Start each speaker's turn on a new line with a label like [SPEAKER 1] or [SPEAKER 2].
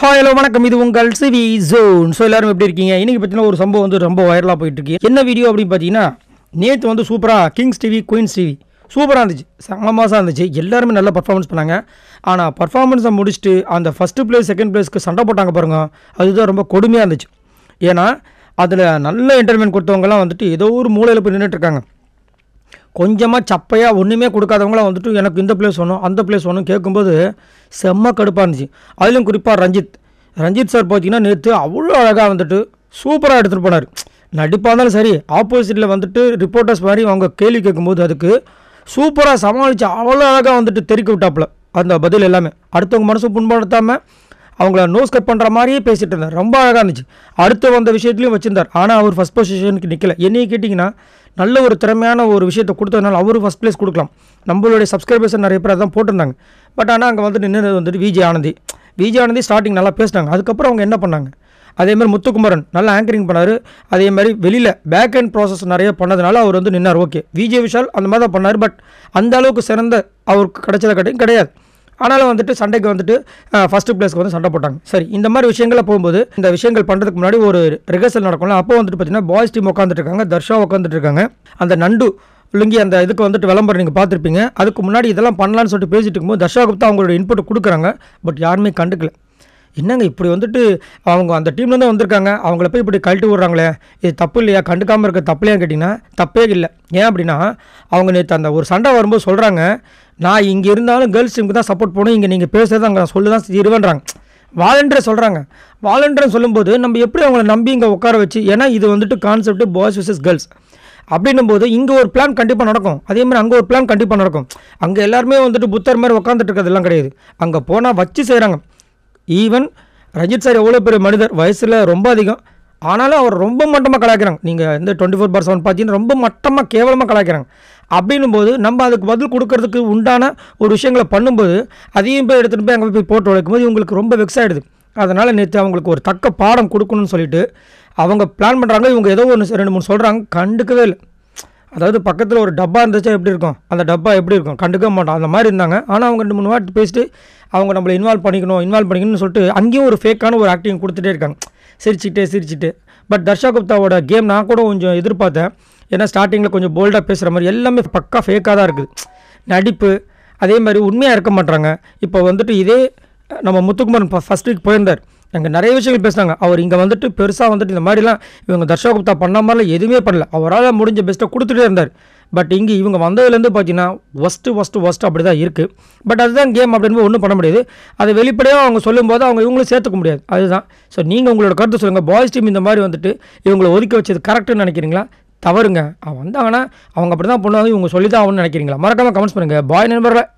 [SPEAKER 1] hi hello வணக்கம் இது உங்கள் சிவி ஜோன் ஸோ எல்லாரும் எப்படி இருக்கீங்க இன்றைக்கி பார்த்தீங்கன்னா ஒரு சம்பவம் வந்து ரொம்ப வைரலாக போயிட்டு இருக்கு என்ன வீடியோ அப்படின்னு பார்த்தீங்கன்னா நேற்று வந்து சூப்பராக கிங்ஸ் டிவி குயின்ஸ் டிவி சூப்பராக இருந்துச்சு சமமாக மாதம் இருந்துச்சு எல்லாருமே நல்ல பர்ஃபார்மன்ஸ் பண்ணாங்க ஆனால் பர்ஃபார்மன்ஸை முடிச்சுட்டு அந்த ஃபஸ்ட்டு பிளேஸ் செகண்ட் பிளேஸ்க்கு சண்டை போட்டாங்க பாருங்கள் அதுதான் ரொம்ப கொடுமையாக இருந்துச்சு ஏன்னா அதில் நல்ல என்டர்டைன்மெண்ட் கொடுத்தவங்கலாம் வந்துட்டு ஏதோ ஒரு மூலையில் போய் நின்றுட்டு இருக்காங்க கொஞ்சமாக சப்பையாக ஒன்றுமே கொடுக்காதவங்களாம் வந்துட்டு எனக்கு இந்த பிளேஸ் ஒன்றும் அந்த பிளேஸ் ஒன்றும் கேட்கும்போது செம்ம கடுப்பாக இருந்துச்சு அதிலும் குறிப்பாக ரஞ்சித் ரஞ்சித் சார் பார்த்திங்கன்னா நேற்று அவ்வளோ அழகாக வந்துட்டு சூப்பராக எடுத்துகிட்டு போனார் நடிப்பாக இருந்தாலும் சரி ஆப்போசிட்டில் வந்துட்டு ரிப்போர்ட்டர்ஸ் மாதிரி அவங்க கேள்வி கேட்கும்போது அதுக்கு சூப்பராக சமாளித்து அவ்வளோ அழகாக வந்துட்டு தெரிக்க விட்டாப்புல அந்த பதில் எல்லாமே அடுத்தவங்க மனசு புண்படுத்தாமல் அவங்கள நோஸ் கட் பண்ணுற மாதிரியே பேசிகிட்டு இருந்தார் ரொம்ப அழகாக இருந்துச்சு அடுத்து வந்த விஷயத்துலையும் வச்சுருந்தார் ஆனால் அவர் ஃபஸ்ட் பொசிஷனுக்கு நிற்கல என்னையே கேட்டிங்கன்னா நல்ல ஒரு திறமையான ஒரு விஷயத்தை கொடுத்ததுனால அவரும் ஃபஸ்ட் ப்ளேஸ் கொடுக்கலாம் நம்மளுடைய சப்ஸ்கிரைபர்ஸ் நிறைய பேர் அதான் போட்டிருந்தாங்க பட் ஆனால் அங்கே வந்துட்டு நின்று வந்துட்டு விஜய் ஆனந்தி விஜய் ஆனந்தி ஸ்டார்டிங் நல்லா பேசினாங்க அதுக்கப்புறம் அவங்க என்ன பண்ணாங்க அதேமாதிரி முத்துக்குமரன் நல்லா ஆங்கரிங் பண்ணார் அதே மாதிரி வெளியில் பேக் அண்ட் ப்ராசஸ் நிறைய பண்ணதுனால அவர் வந்து நின்னார் ஓகே விஜய் விஷால் அந்த மாதிரி தான் பண்ணார் பட் அந்த அளவுக்கு சிறந்த அவருக்கு கிடைச்சதை கிடையாது ஆனாலும் வந்துட்டு சண்டைக்கு வந்துட்டு ஃபஸ்ட்டு பிளேஸ்க்கு வந்து சண்டை போட்டாங்க சரி இந்த மாதிரி விஷயங்களை போகும்போது இந்த விஷயங்கள் பண்ணுறதுக்கு முன்னாடி ஒரு ரிகர்சல் நடக்கும்ல அப்போ வந்துட்டு பார்த்தீங்கன்னா பாய்ஸ் டீம் உட்காந்துட்டு இருக்காங்க தர்ஷா உட்காந்துட்டு இருக்காங்க அந்த நண்டு லுங்கி அந்த இதுக்கு வந்துட்டு விளம்பரம் நீங்கள் பார்த்துருப்பீங்க அதுக்கு முன்னாடி இதெல்லாம் பண்ணலான்னு சொல்லிட்டு பேசிட்டு இருக்கும்போது தர்ஷா குப்தா அவங்களோட இன்புட் கொடுக்குறாங்க பட் யாருமே கண்டுக்கல என்னங்க இப்படி வந்துட்டு அவங்க அந்த டீம்லேருந்து வந்திருக்காங்க அவங்கள போய் இப்படி கழட்டி விட்றாங்களே இது தப்பு இல்லையா கண்டுக்காமல் இருக்க தப்பு இல்லையான்னு கேட்டிங்கன்னா தப்பே இல்லை ஏன் அப்படின்னா அவங்க நேற்று அந்த ஒரு சண்டை வரும்போது சொல்கிறாங்க நான் இங்கே இருந்தாலும் கேர்ள்ஸ் டீமுக்கு தான் சப்போர்ட் பண்ணும் இங்கே நீங்கள் பேசுகிறது அங்கே சொல்லி தான் இருவன்றாங்க வாலண்டியர் சொல்கிறாங்க வாலண்டியர் சொல்லும்போது நம்ம எப்படி அவங்கள நம்பி இங்கே உட்கார வச்சு ஏன்னா இது வந்துட்டு கான்செப்ட் பாய்ஸ் விசஸ் கேர்ள்ஸ் அப்படின்னும் போது இங்கே ஒரு பிளான் கண்டிப்பாக நடக்கும் அதே மாதிரி அங்கே ஒரு பிளான் கண்டிப்பாக நடக்கும் அங்கே எல்லாருமே வந்துட்டு புத்தர் மாதிரி உட்காந்துட்டு இருக்கிறதெல்லாம் கிடையாது அங்கே போனால் வச்சு செய்கிறாங்க ஈவன் ரஞ்சித் சார் எவ்வளோ பெரிய மனிதர் வயசில் ரொம்ப அதிகம் ஆனாலும் அவர் ரொம்ப மட்டமாக கலாய்க்கிறாங்க நீங்கள் இந்த டுவெண்ட்டி ஃபோர் பார் செவன் பார்த்தீங்கன்னா ரொம்ப மட்டமாக கேவலமாக கலாய்க்கிறாங்க அப்படின்னும் போது நம்ம அதுக்கு பதில் கொடுக்கறதுக்கு உண்டான ஒரு விஷயங்களை பண்ணும்போது அதையும் போய் எடுத்துகிட்டு போய் அங்கே போய் போட்டு உழைக்கும் போது இவங்களுக்கு ரொம்ப வெக்ஸ் ஆகிடுது அதனால் நேற்று அவங்களுக்கு ஒரு தக்க பாடம் கொடுக்கணும்னு சொல்லிட்டு அவங்க பிளான் பண்ணுறாங்க இவங்க ஏதோ ஒன்று ரெண்டு மூணு சொல்கிறாங்க கண்டுக்கவே இல்லை அதாவது பக்கத்தில் ஒரு டப்பா இருந்துச்சா எப்படி இருக்கும் அந்த டப்பா எப்படி இருக்கும் கண்டுக்க மாட்டோம் அந்த மாதிரி இருந்தாங்க ஆனால் அவங்க ரெண்டு மூணு வாட்டி பேசிட்டு அவங்க நம்மளை இன்வால்வ் பண்ணிக்கணும் இன்வால்வ் பண்ணிக்கணும்னு சொல்லிட்டு அங்கேயும் ஒரு ஃபேக்கான ஒரு ஆக்டிங் கொடுத்துட்டே இருக்காங்க சிரிச்சுட்டே சிரிச்சுட்டு பட் தர்ஷா குப்தாவோட கேம் நான் கூட கொஞ்சம் எதிர்பார்த்தேன் ஏன்னா ஸ்டார்டிங்கில் கொஞ்சம் போல்டாக பேசுகிற மாதிரி எல்லாமே பக்கா ஃபேக்காக தான் இருக்குது நடிப்பு அதே மாதிரி உண்மையாக இருக்க மாட்டாங்க இப்போ வந்துட்டு இதே நம்ம முத்துக்குமாரன் ஃபஸ்ட் வீக் போயிருந்தார் அங்கே நிறைய விஷயங்கள் பேசினாங்க அவர் இங்கே வந்துட்டு பெருசாக வந்துட்டு இந்த மாதிரிலாம் இவங்க தர்ஷா குப்தா பண்ண மாதிரிலாம் எதுவுமே பண்ணல அவரால் முடிஞ்ச பெஸ்ட்டை கொடுத்துட்டே இருந்தார் பட் இங்கே இவங்க வந்ததுலேருந்து பார்த்தீங்கன்னா ஒஸ்ட்டு ஒஸ்ட்டு ஒஸ்ட் அப்படி தான் இருக்குது பட் அதுதான் கேம் அப்படின்னு ஒன்றும் பண்ண முடியாது அதை வெளிப்படையாக அவங்க சொல்லும்போது அவங்க இவங்களும் சேர்த்துக்க முடியாது அதுதான் ஸோ நீங்கள் உங்களோட கருத்து சொல்லுங்கள் பாய்ஸ் டீம் இந்த மாதிரி வந்துட்டு இவங்களை ஒதுக்கி வச்சது கரெக்டுன்னு நினைக்கிறீங்களா தவறுங்க அவன் வந்தாங்கன்னா அவங்க அப்படி தான் பண்ணுவாங்க இவங்க சொல்லி தான் அவனு நினைக்கிறீங்களா மறக்காமல் கமெண்ட்ஸ் பண்ணுங்கள் பாய் நண்பர்களை